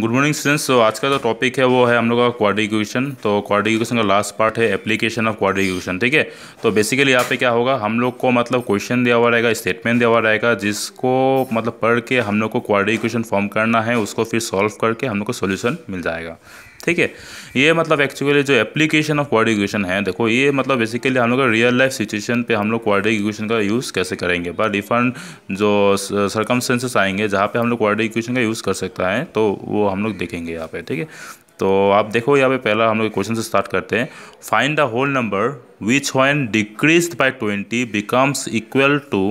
good morning students तो आज का जो तो टॉपिक है वो है हम लोग का इक्वेशन तो इक्वेशन का लास्ट पार्ट है एप्लीकेशन ऑफ इक्वेशन ठीक है तो बेसिकली यहाँ पे क्या होगा हम लोग को मतलब क्वेश्चन दिया हुआ रहेगा स्टेटमेंट दिया हुआ रहेगा जिसको मतलब पढ़ के हम लोग को इक्वेशन फॉर्म करना है उसको फिर सॉल्व करके हम लोग को सोल्यूशन मिल जाएगा ठीक है ये मतलब एक्चुअली जो एप्लीकेशन ऑफ क्वाड्रेटिक इक्वेशन है देखो ये मतलब बेसिकली हम लोग रियल लाइफ सिचुएशन पे हम लोग क्वाड्रेटिक इक्वेशन का यूज़ कैसे करेंगे पर डिफरेंट जो सर्कमस्टेंसेस आएंगे जहाँ पे हम लोग क्वाड्रेटिक इक्वेशन का यूज़ कर सकता है तो वो हम लोग देखेंगे यहाँ पे ठीक है तो आप देखो यहाँ पे पहला हम लोग क्वेश्चन से स्टार्ट करते हैं find the whole number which one decrease by twenty becomes equal to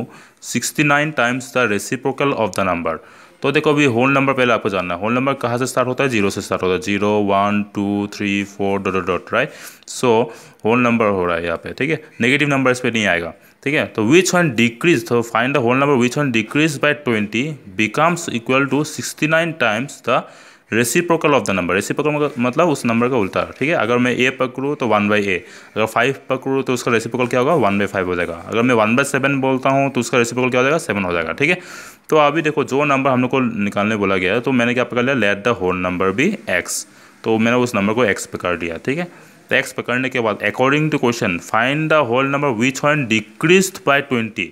sixty nine times the reciprocal of the number तो देखो अभी होल नंबर पहले आपको जानना है होल नंबर कहाँ से स्टार्ट होता है जीरो से स्टार्ट होता है zero one two three four dot dot right so whole number हो रहा है यहाँ पे ठीक है नेगेटिव नंबर इस पर नहीं आएगा ठीक है तो विच वन डिक्रीज तो find the whole number which one decrease by twenty becomes equal to sixty nine times the reciprocal of the number reciprocal मतलब उस नंबर का उल्टा ठीक है अगर मैं ए पकड़ूँ तो वन बाई ए अगर फाइव पकड़ूँ तो उसका रेसिप्रोकल क्या होगा वन बाई फाइव हो जाएगा अगर मैं वन बाई सेवन बोलता हूँ तो उसका रेसिप्रोकल क्या हो जाएगा सेवन हो जाएगा ठीक है तो अभी देखो जो नंबर हम लोग को निकालने बोला गया है तो मैंने क्या पकड़ लिया लेट द होल नंबर भी एक्स तो मैंने उस नंबर को एक्स पकड़ लिया ठीक है तो एक्स पकड़ने के बाद according to question find the whole number which one decrease by twenty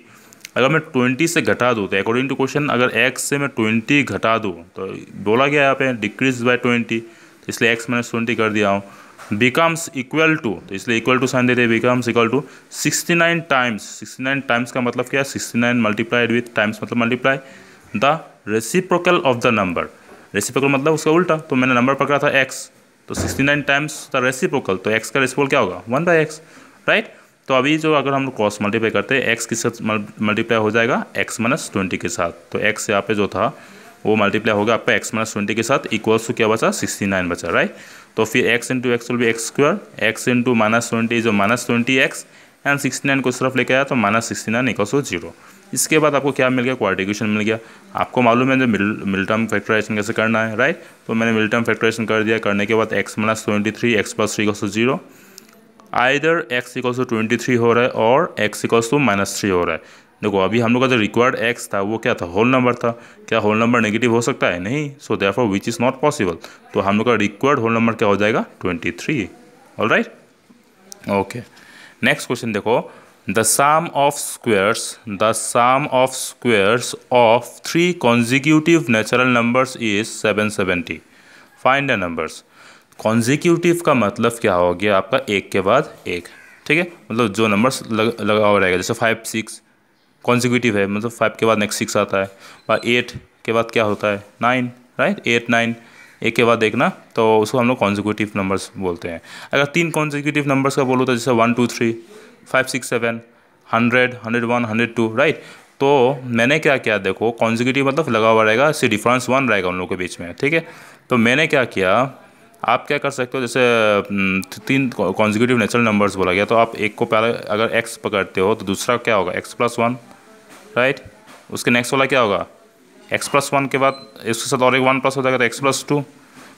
अगर मैं ट्वेंटी से घटा दूँ तो अकॉर्डिंग टू क्वेश्चन अगर एक्स से मैं ट्वेंटी घटा दूँ तो बोला गया यहाँ पे डिक्रीज बाय ट्वेंटी तो इसलिए एक्स माइनस ट्वेंटी कर दिया हूँ बिकम्स इक्वल टू तो इसलिए इक्वल टू साइन देते दिया becomes equal to sixty nine times sixty nine times का मतलब क्या है sixty nine multiplied with times मतलब multiply the reciprocal of the number reciprocal मतलब उसका उल्टा तो मैंने नंबर पकड़ा था एक्स तो sixty nine times the reciprocal तो एक्स का रेसिप्रोकल क्या होगा वन बाई एक्स राइट तो अभी जो अगर हम क्रॉस मल्टीप्लाई करते हैं एक्स के साथ मल्टीप्लाई हो जाएगा एक्स माइनस ट्वेंटी के साथ तो एक्स यहाँ पे जो था वो मल्टीप्लाई होगा आपका एक्स माइनस ट्वेंटी के साथ इक्वल्स टू क्या बचा सिक्सटी नाइन बचा राइट तो फिर x into x will be x square x into minus twenty जो minus twenty x and sixty nine को तरफ लेके आया तो minus sixty nine equals to zero इसके बाद आपको क्या मिल गया क्वार्टिकेशन मिल गया आपको मालूम है जो मिल मिल टर्म फैक्टराइजेशन कैसे करना है राइट तो मैंने मिल टर्म फैक्टराइजेशन कर दिया करने के बाद x minus twenty three x plus three equals to zero either x equals to twenty three हो रहा है और x equals to minus three हो रहा है देखो अभी हम लोग का जो रिक्वायर्ड एक्स था वो क्या था होल नंबर था क्या होल नंबर नेगेटिव हो सकता है नहीं so therefore which is not possible तो हम लोग का रिक्वायर्ड होल नंबर क्या हो जाएगा twenty three all right okay next question देखो the sum of squares the sum of squares of three consecutive natural numbers is seven seventy find the numbers consecutive का मतलब क्या हो गया आपका एक के बाद एक ठीक है मतलब जो नंबर्स लग, लगा हुआ रहेगा जैसे फाइव सिक्स कॉन्जिक्यूटिव है मतलब फाइव के बाद नेक्स्ट सिक्स आता है और एट के बाद क्या होता है नाइन राइट एट नाइन एक के बाद देखना तो उसको हम लोग कॉन्जिक्यूटिव नंबर्स बोलते हैं अगर तीन कॉन्जिक्यूटिव नंबर्स का बोलो तो जैसे one two three five six seven hundred hundred one hundred two right तो मैंने क्या किया देखो कॉन्जिक्यूटिव मतलब लगा हुआ रहेगा इससे डिफरेंस वन रहेगा उन लोगों के बीच में ठीक है तो मैंने क्या किया आप क्या कर सकते हो जैसे तीन कॉन्जिक्यूटिव नेचुरल नंबर्स बोला गया तो आप एक को पहले अगर एक्स पकड़ते हो तो दूसरा क्या होगा एक्स प्लस वन राइट उसके नेक्स्ट वाला क्या होगा एक्स प्लस वन के बाद इसके साथ और एक वन प्लस हो जाएगा तो एक्स प्लस टू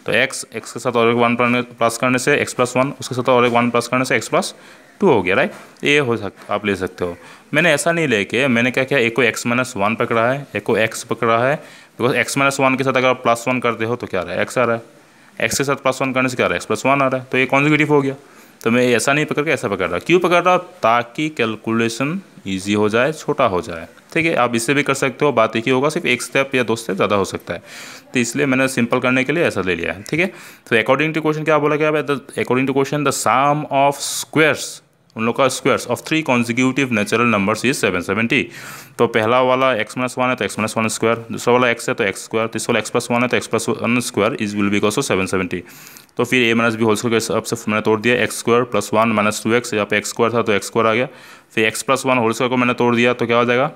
तो एक्स एक्स के साथ और एक वन प्लस करने से एक्स प्लस वन उसके साथ और एक वन प्लस करने से एक्स प्लस टू हो गया राइट ये हो सकता आप ले सकते हो मैंने ऐसा नहीं लेके मैंने क्या किया एक को एक्स माइनस वन पकड़ा है एक को एक्स पकड़ा है बिकॉज एक्स माइनस वन के साथ अगर आप प्लस वन करते हो तो क्या रहा है एक्स आ रहा है एक्स के साथ प्लस वन करने से क्या आ रहा है एक्स प्लस वन आ रहा है तो ये कॉन्जिक्यूटिव हो गया तो मैं ऐसा नहीं पकड़ के ऐसा पकड़ रहा क्यों पकड़ रहा ताकि कैलकुलेशन ईजी हो जाए छोटा हो जाए ठीक है आप इससे भी कर सकते हो बात एक ही होगा सिर्फ एक स्टेप या दो स्टेप ज़्यादा हो सकता है तो इसलिए मैंने सिंपल करने के लिए ऐसा ले लिया है ठीक है तो अकॉर्डिंग टू क्वेश्चन क्या बोला गया according to question the sum of squares उन लोग का squares of three consecutive natural numbers is seven seventy तो पहला वाला एक्स माइनस वन है तो एक्स माइनस वन स्क्वायर दूसरा वाला एक्स है तो एक्स स्क्वायर तीसरा वाला एक्स प्लस वन है तो x plus one square is will be कॉसो सेवन सेवेंटी तो फिर a minus b whole square के सबसे मैंने तोड़ दिया x square plus one minus two x यहाँ पे एक्स स्क्वायर था तो एक्स स्क्वायर आ गया फिर x plus one whole square को मैंने तोड़ दिया तो क्या हो जाएगा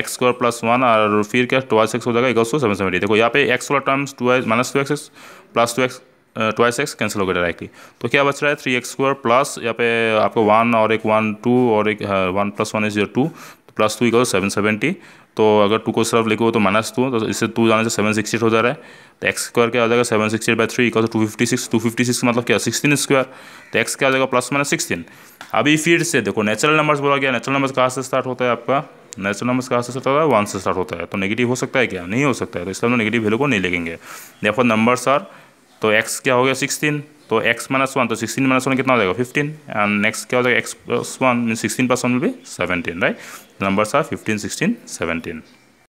एक्स स्क्वायर प्लस वन और फिर क्या टू एक्स हो जाएगा एक सौ सेवन सेवेंटी देखो यहाँ पे एक्स वाला terms two minus two x plus two x twice x cancel हो गया डायरेक्टली तो क्या बच रहा है थ्री एक्स स्क्वायर प्लस यहाँ पे आपको वन और एक वन टू और एक one plus one is zero two plus two equal seven seventy तो अगर टू को सिर्फ लिखो तो माइनस टू तो इससे टू जाने से सेवन सिक्सटी एट हो जा रहा है तो एक्स स्क्वायर क्या हो जाएगा seven sixty eight by three equal to fifty six two fifty six मतलब क्या सिक्सटीन स्क्वायर तो एक्स क्या हो जाएगा प्लस माइनस सिक्सटीन अभी फिर से देखो नेचुरल नंबर्स बोला गया नेचुरल नंबर्स कहाँ से स्टार्ट होता है आपका नेचुरल नंबर्स कहाँ से स्टार्ट होता है वन से स्टार्ट होता है तो नेगेटिव हो सकता है क्या नहीं हो सकता है तो इसलिए हम नेगेटिव वैल्यू को नहीं लेंगे देखो नंबर्स आर तो एक्स क्या हो गया सिक्सटीन तो एक्स माइनस वन तो सिक्सटीन माइनस वन कितना हो जाएगा फिफ्टीन एंड नेक्स्ट क्या हो जाएगा x plus one mean sixteen plus one भी seventeen right numbers are fifteen sixteen seventeen